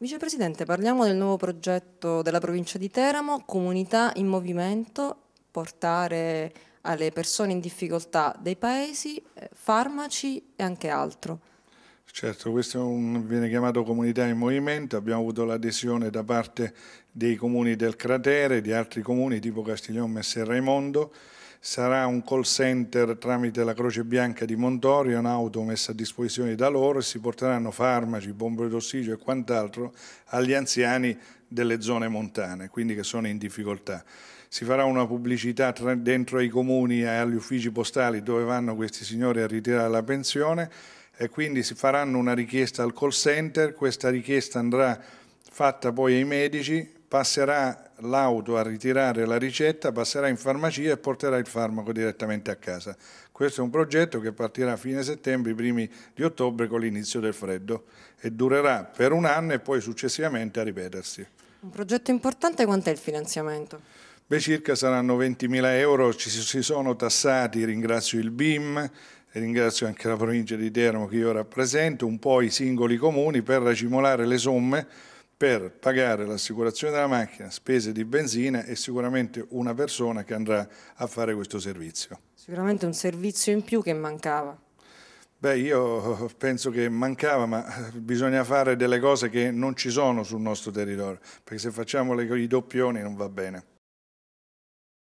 Vicepresidente, parliamo del nuovo progetto della provincia di Teramo, Comunità in Movimento, portare alle persone in difficoltà dei paesi eh, farmaci e anche altro. Certo, questo un, viene chiamato comunità in movimento, abbiamo avuto l'adesione da parte dei comuni del cratere, di altri comuni tipo Castiglione e Serraimondo, sarà un call center tramite la Croce Bianca di Montorio, un'auto messa a disposizione da loro e si porteranno farmaci, bombe d'ossigeno e quant'altro agli anziani delle zone montane, quindi che sono in difficoltà. Si farà una pubblicità dentro ai comuni e agli uffici postali dove vanno questi signori a ritirare la pensione e quindi si faranno una richiesta al call center, questa richiesta andrà fatta poi ai medici, passerà l'auto a ritirare la ricetta, passerà in farmacia e porterà il farmaco direttamente a casa. Questo è un progetto che partirà a fine settembre, i primi di ottobre con l'inizio del freddo e durerà per un anno e poi successivamente a ripetersi. Un progetto importante, quant'è il finanziamento? Beh, circa saranno 20.000 euro, ci si sono tassati, ringrazio il BIM, ringrazio anche la provincia di Teramo che io rappresento, un po' i singoli comuni per racimolare le somme per pagare l'assicurazione della macchina, spese di benzina e sicuramente una persona che andrà a fare questo servizio. Sicuramente un servizio in più che mancava. Beh, io penso che mancava, ma bisogna fare delle cose che non ci sono sul nostro territorio, perché se facciamo i doppioni non va bene.